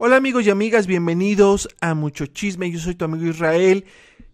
Hola amigos y amigas, bienvenidos a Mucho Chisme. Yo soy tu amigo Israel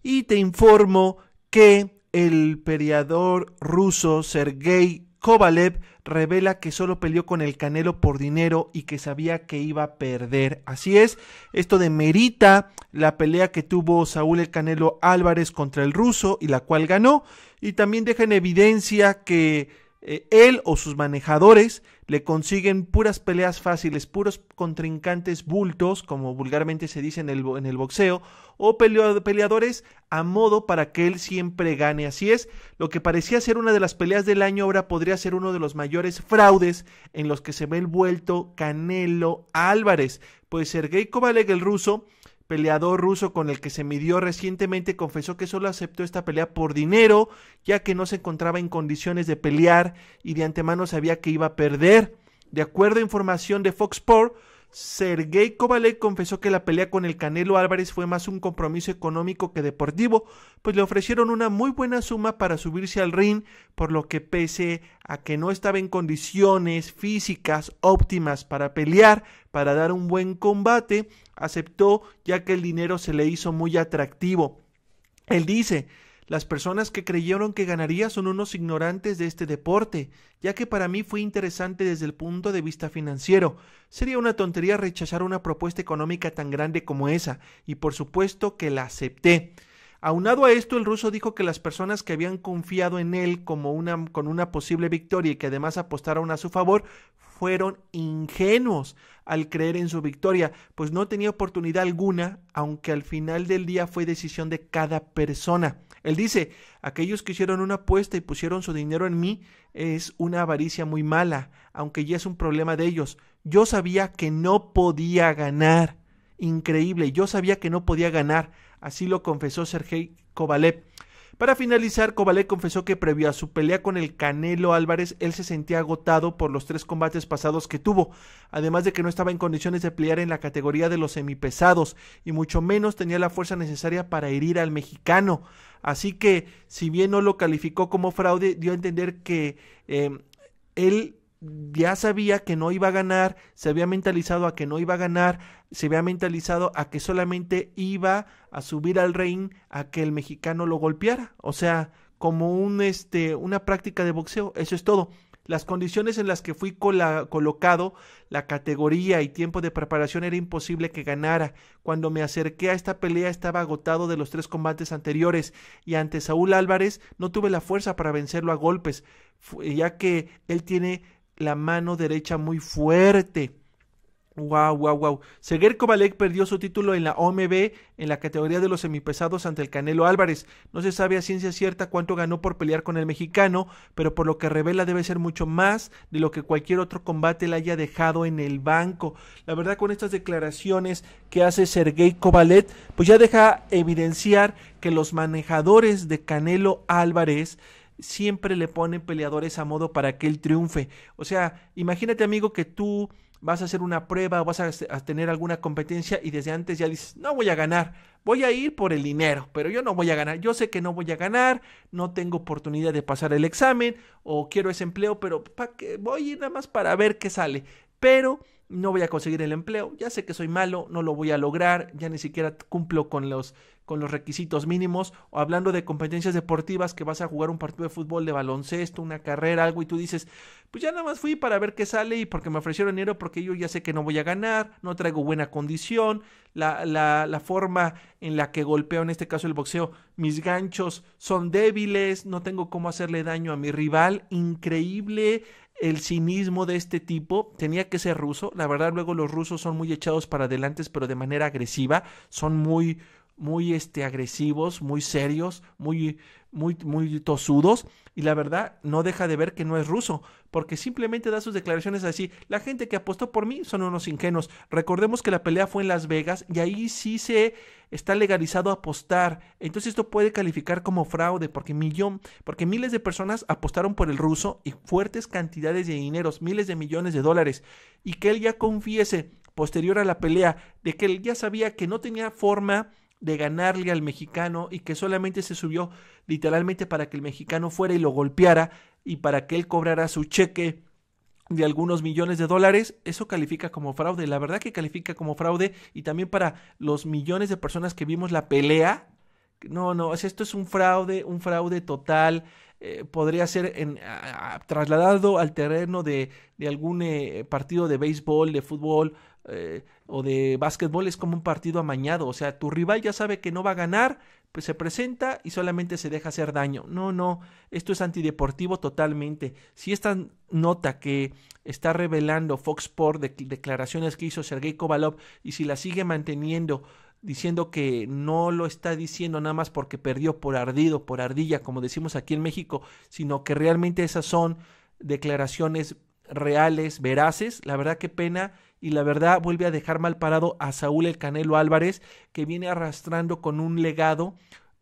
y te informo que el peleador ruso Sergei Kovalev revela que solo peleó con el Canelo por dinero y que sabía que iba a perder. Así es, esto demerita la pelea que tuvo Saúl el Canelo Álvarez contra el ruso y la cual ganó y también deja en evidencia que eh, él o sus manejadores le consiguen puras peleas fáciles, puros contrincantes bultos, como vulgarmente se dice en el, en el boxeo, o peleadores a modo para que él siempre gane. Así es, lo que parecía ser una de las peleas del año ahora podría ser uno de los mayores fraudes en los que se ve el vuelto Canelo Álvarez, pues Sergei Kovalek el ruso peleador ruso con el que se midió recientemente confesó que solo aceptó esta pelea por dinero, ya que no se encontraba en condiciones de pelear y de antemano sabía que iba a perder. De acuerdo a información de Fox Sports, Sergey Kovalev confesó que la pelea con el Canelo Álvarez fue más un compromiso económico que deportivo, pues le ofrecieron una muy buena suma para subirse al ring, por lo que pese a que no estaba en condiciones físicas óptimas para pelear, para dar un buen combate, aceptó ya que el dinero se le hizo muy atractivo. Él dice, las personas que creyeron que ganaría son unos ignorantes de este deporte, ya que para mí fue interesante desde el punto de vista financiero. Sería una tontería rechazar una propuesta económica tan grande como esa, y por supuesto que la acepté. Aunado a esto, el ruso dijo que las personas que habían confiado en él como con una posible victoria y que además apostaron a su favor fueron ingenuos al creer en su victoria, pues no tenía oportunidad alguna, aunque al final del día fue decisión de cada persona. Él dice, aquellos que hicieron una apuesta y pusieron su dinero en mí es una avaricia muy mala, aunque ya es un problema de ellos. Yo sabía que no podía ganar. Increíble, yo sabía que no podía ganar. Así lo confesó Sergei Kovalev. Para finalizar, Kovalev confesó que previo a su pelea con el Canelo Álvarez, él se sentía agotado por los tres combates pasados que tuvo, además de que no estaba en condiciones de pelear en la categoría de los semipesados y mucho menos tenía la fuerza necesaria para herir al mexicano. Así que, si bien no lo calificó como fraude, dio a entender que eh, él ya sabía que no iba a ganar, se había mentalizado a que no iba a ganar, se había mentalizado a que solamente iba a subir al ring a que el mexicano lo golpeara, o sea, como un este una práctica de boxeo, eso es todo. Las condiciones en las que fui colocado, la categoría y tiempo de preparación era imposible que ganara. Cuando me acerqué a esta pelea estaba agotado de los tres combates anteriores y ante Saúl Álvarez no tuve la fuerza para vencerlo a golpes, ya que él tiene la mano derecha muy fuerte. Wow, wow, wow. Seguir Kovalek perdió su título en la OMB en la categoría de los semipesados ante el Canelo Álvarez. No se sabe a ciencia cierta cuánto ganó por pelear con el mexicano, pero por lo que revela debe ser mucho más de lo que cualquier otro combate le haya dejado en el banco. La verdad con estas declaraciones que hace Sergey Kovalet, pues ya deja evidenciar que los manejadores de Canelo Álvarez siempre le ponen peleadores a modo para que él triunfe. O sea, imagínate amigo que tú vas a hacer una prueba o vas a, tener alguna competencia y desde antes ya dices, no voy a ganar, voy a ir por el dinero, pero yo no voy a ganar, yo sé que no voy a ganar, no tengo oportunidad de pasar el examen o quiero ese empleo, pero ¿para qué? voy a ir nada más para ver qué sale. Pero no voy a conseguir el empleo, ya sé que soy malo, no lo voy a lograr, ya ni siquiera cumplo con los, con los requisitos mínimos, o hablando de competencias deportivas que vas a jugar un partido de fútbol, de baloncesto, una carrera, algo, y tú dices, pues ya nada más fui para ver qué sale y porque me ofrecieron dinero, porque yo ya sé que no voy a ganar, no traigo buena condición, la, la, la forma en la que golpeo, en este caso el boxeo, mis ganchos son débiles, no tengo cómo hacerle daño a mi rival, increíble el cinismo de este tipo, tenía que ser ruso, la verdad, luego los rusos son muy echados para adelante, pero de manera agresiva. Son muy, muy este, agresivos, muy serios, muy, muy, muy tosudos y la verdad no deja de ver que no es ruso, porque simplemente da sus declaraciones así, la gente que apostó por mí son unos ingenuos. Recordemos que la pelea fue en Las Vegas y ahí sí se está legalizado apostar. Entonces esto puede calificar como fraude porque millón, porque miles de personas apostaron por el ruso y fuertes cantidades de dineros, miles de millones de dólares y que él ya confiese posterior a la pelea de que él ya sabía que no tenía forma de ganarle al mexicano y que solamente se subió literalmente para que el mexicano fuera y lo golpeara y para que él cobrara su cheque de algunos millones de dólares, eso califica como fraude. La verdad que califica como fraude y también para los millones de personas que vimos la pelea. No, no, esto es un fraude, un fraude total. Eh, podría ser en, trasladado al terreno de, algún eh, partido de béisbol, de fútbol eh, o de básquetbol, es como un partido amañado, o sea, tu rival ya sabe que no va a ganar, pues se presenta y solamente se deja hacer daño. No, no, esto es antideportivo totalmente. Si esta nota que está revelando Fox Sports, de declaraciones que hizo Sergei Kovalov y si la sigue manteniendo diciendo que no lo está diciendo nada más porque perdió por ardido, por ardilla, como decimos aquí en México, sino que realmente esas son declaraciones reales, veraces. La verdad qué pena y la verdad vuelve a dejar mal parado a Saúl el Canelo Álvarez, que viene arrastrando con un legado.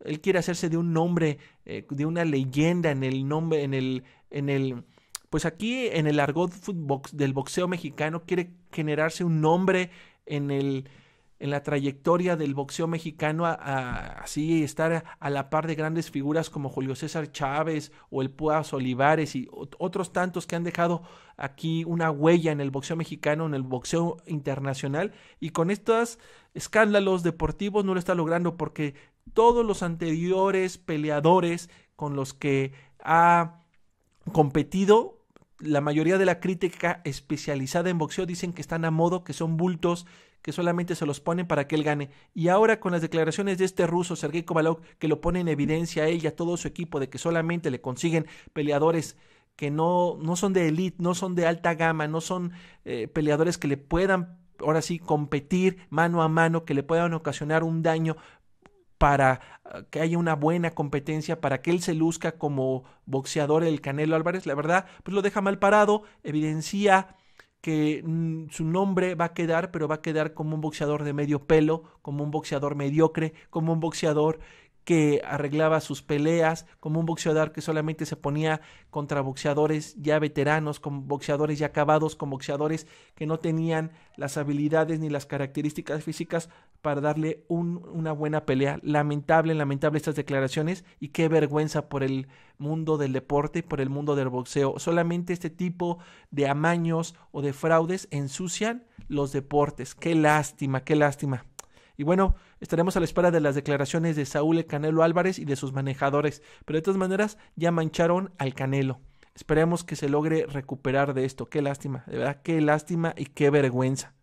Él quiere hacerse de un nombre, eh, de una leyenda en el nombre, en el, en el, pues aquí en el argot del boxeo mexicano quiere generarse un nombre en el en la trayectoria del boxeo mexicano, así estar a, la par de grandes figuras como Julio César Chávez o el Púas Olivares y otros tantos que han dejado aquí una huella en el boxeo mexicano, en el boxeo internacional, y con estos escándalos deportivos no lo está logrando porque todos los anteriores peleadores con los que ha competido la mayoría de la crítica especializada en boxeo dicen que están a modo, que son bultos, que solamente se los ponen para que él gane. Y ahora con las declaraciones de este ruso, Sergei Kovalov, que lo pone en evidencia a él y a todo su equipo de que solamente le consiguen peleadores que no, no son de elite, no son de alta gama, no son eh, peleadores que le puedan, ahora sí, competir mano a mano, que le puedan ocasionar un daño para ah, que haya una buena competencia, para que él se luzca como boxeador el Canelo Álvarez, la verdad, pues lo deja mal parado, evidencia que mm, su nombre va a quedar, pero va a quedar como un boxeador de medio pelo, como un boxeador mediocre, como un boxeador que arreglaba sus peleas, como un boxeador que solamente se ponía contra boxeadores ya veteranos, con boxeadores ya acabados, con boxeadores que no tenían las habilidades ni las características físicas para darle una buena pelea. Lamentable, lamentable estas declaraciones y qué vergüenza por el mundo del deporte, por el mundo del boxeo. Solamente este tipo de amaños o de fraudes ensucian los deportes. Qué lástima, qué lástima. Y bueno, estaremos a la espera de las declaraciones de Saúl Canelo Álvarez y de sus manejadores, pero de todas maneras ya mancharon al Canelo. Esperemos que se logre recuperar de esto. Qué lástima, de verdad, qué lástima y qué vergüenza.